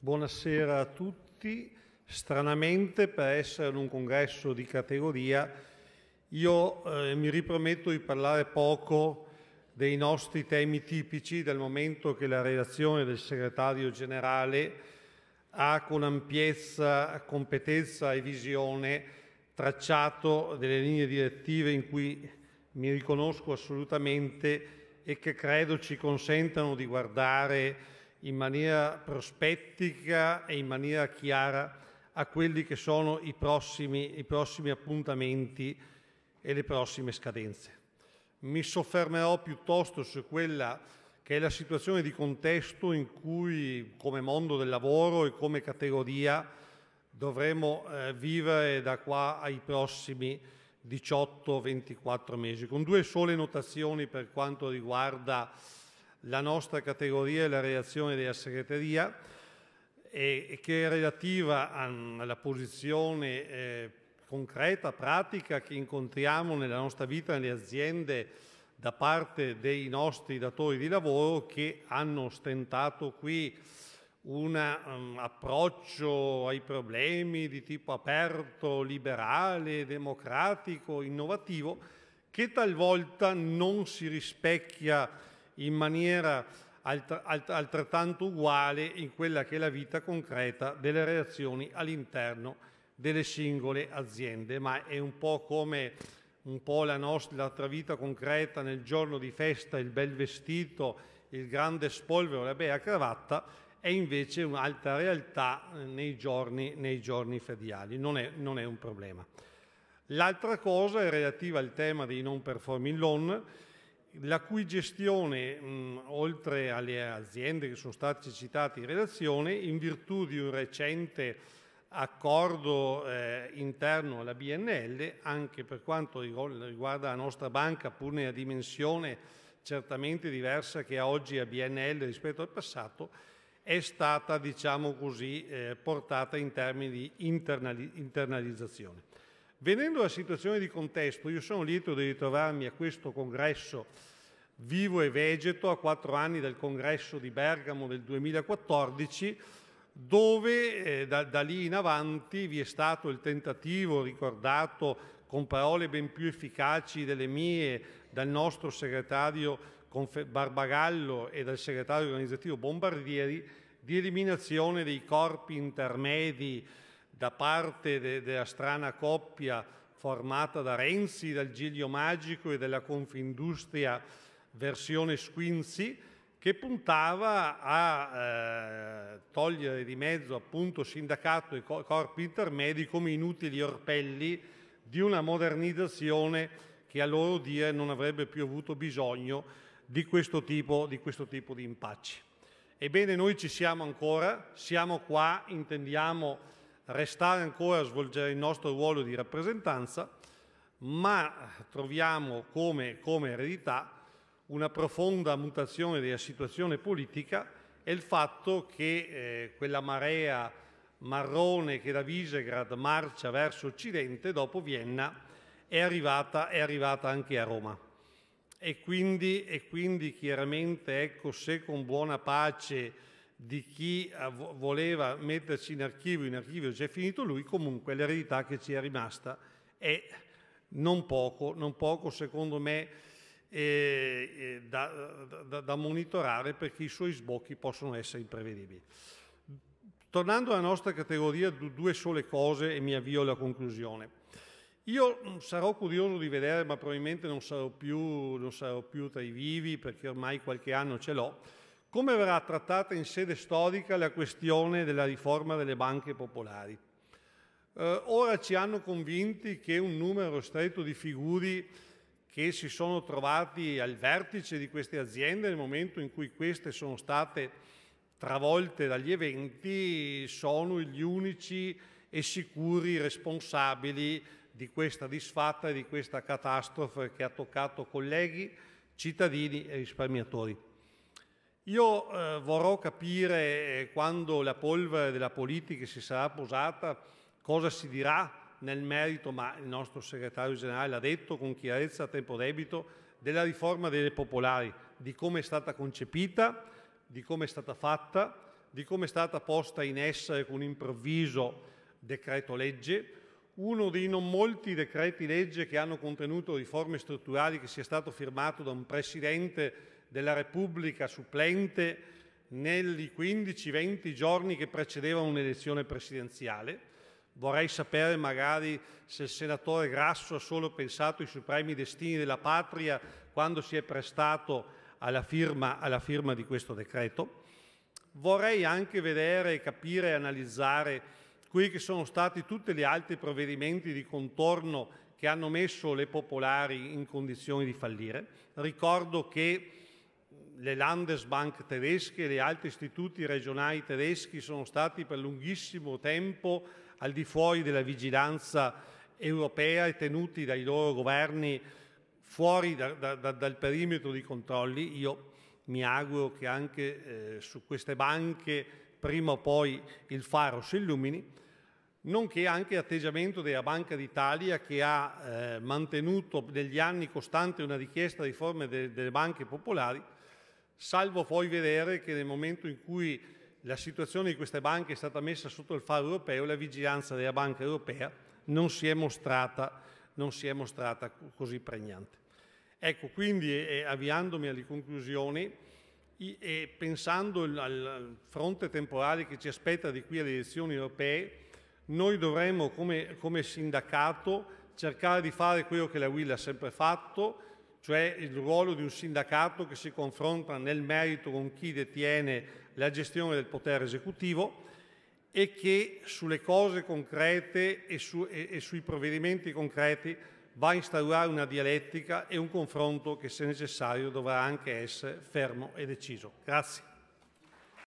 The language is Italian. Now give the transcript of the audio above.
Buonasera a tutti. Stranamente, per essere un congresso di categoria, io eh, mi riprometto di parlare poco dei nostri temi tipici, dal momento che la relazione del segretario generale ha con ampiezza, competenza e visione tracciato delle linee direttive in cui mi riconosco assolutamente e che credo ci consentano di guardare in maniera prospettica e in maniera chiara a quelli che sono i prossimi, i prossimi appuntamenti e le prossime scadenze. Mi soffermerò piuttosto su quella che è la situazione di contesto in cui come mondo del lavoro e come categoria dovremo eh, vivere da qua ai prossimi 18-24 mesi, con due sole notazioni per quanto riguarda la nostra categoria e la reazione della segreteria e che è relativa alla posizione eh, concreta, pratica che incontriamo nella nostra vita, nelle aziende, da parte dei nostri datori di lavoro che hanno stentato qui un um, approccio ai problemi di tipo aperto, liberale, democratico, innovativo, che talvolta non si rispecchia in maniera altrettanto uguale in quella che è la vita concreta delle relazioni all'interno delle singole aziende, ma è un po' come un po la nostra vita concreta nel giorno di festa, il bel vestito, il grande spolvero, la bella cravatta, è invece un'altra realtà eh, nei giorni, nei giorni feriali, non è, non è un problema. L'altra cosa è relativa al tema dei non performing loan, la cui gestione, mh, oltre alle aziende che sono state citate in relazione, in virtù di un recente accordo eh, interno alla BNL, anche per quanto riguarda la nostra banca, pur nella dimensione certamente diversa che ha oggi la BNL rispetto al passato, è stata, diciamo così, eh, portata in termini di internali- internalizzazione. Venendo alla situazione di contesto, io sono lieto di ritrovarmi a questo congresso vivo e vegeto a quattro anni dal congresso di Bergamo del 2014, dove eh, da, da lì in avanti vi è stato il tentativo ricordato con parole ben più efficaci delle mie dal nostro segretario Barbagallo e dal segretario organizzativo Bombardieri di eliminazione dei corpi intermedi da parte de- della strana coppia formata da Renzi, dal Giglio Magico e della Confindustria versione Squinzi, che puntava a eh, togliere di mezzo appunto sindacato e co- corpi intermedi come inutili orpelli di una modernizzazione che a loro dire non avrebbe più avuto bisogno di questo tipo di, questo tipo di impacci. Ebbene, noi ci siamo ancora, siamo qua, intendiamo restare ancora a svolgere il nostro ruolo di rappresentanza, ma troviamo come, come eredità una profonda mutazione della situazione politica e il fatto che eh, quella marea marrone che da Visegrad marcia verso Occidente, dopo Vienna, è arrivata, è arrivata anche a Roma. E quindi, e quindi chiaramente, ecco, se con buona pace di chi eh, voleva metterci in archivio, in archivio c'è finito lui, comunque l'eredità che ci è rimasta è non poco, non poco secondo me eh, eh da, da, da monitorare perché i suoi sbocchi possono essere imprevedibili. Tornando alla nostra categoria, due sole cose e mi avvio alla conclusione. Io mm, sarò curioso di vedere, ma probabilmente non sarò più, non sarò più tra i vivi perché ormai qualche anno ce l'ho, come verrà trattata in sede storica la questione della riforma delle banche popolari. Eh, ora ci hanno convinti che un numero stretto di figuri che si sono trovati al vertice di queste aziende nel momento in cui queste sono state travolte dagli eventi sono gli unici e sicuri responsabili di questa disfatta e di questa catastrofe che ha toccato colleghi, cittadini e risparmiatori. Io eh, vorrò capire eh, quando la polvere della politica si sarà posata cosa si dirà nel merito, ma il nostro segretario generale l'ha detto con chiarezza a tempo debito, della riforma delle popolari, di come è stata concepita, di come è stata fatta, di come è stata posta in essere con un improvviso decreto legge, uno dei non molti decreti legge che hanno contenuto riforme strutturali che sia stato firmato da un presidente della Repubblica supplente negli 15-20 giorni che precedevano un'elezione presidenziale. Vorrei sapere magari se il senatore Grasso ha solo pensato ai supremi destini della patria quando si è prestato alla firma, alla firma di questo decreto. Vorrei anche vedere, capire e analizzare qui che sono stati tutti gli altri provvedimenti di contorno che hanno messo le popolari in condizioni di fallire. Ricordo che le Landesbank tedesche e gli altri istituti regionali tedeschi sono stati per lunghissimo tempo al di fuori della vigilanza europea e tenuti dai loro governi fuori da, da, da, dal perimetro di controlli. Io mi auguro che anche eh, su queste banche prima o poi il faro si illumini, nonché anche l'atteggiamento della Banca d'Italia che ha eh, mantenuto negli anni costante una richiesta di riforme de, delle banche popolari salvo poi vedere che nel momento in cui la situazione di queste banche è stata messa sotto il faro europeo, la vigilanza della Banca Europea non si è mostrata, si è mostrata così pregnante. Ecco, quindi eh, avviandomi alle conclusioni e pensando al fronte temporale che ci aspetta di qui alle elezioni europee, noi dovremmo come, come sindacato cercare di fare quello che la WIL ha sempre fatto, cioè il ruolo di un sindacato che si confronta nel merito con chi detiene la gestione del potere esecutivo e che sulle cose concrete e, su, e, e sui provvedimenti concreti va a instaurare una dialettica e un confronto che se necessario dovrà anche essere fermo e deciso. Grazie.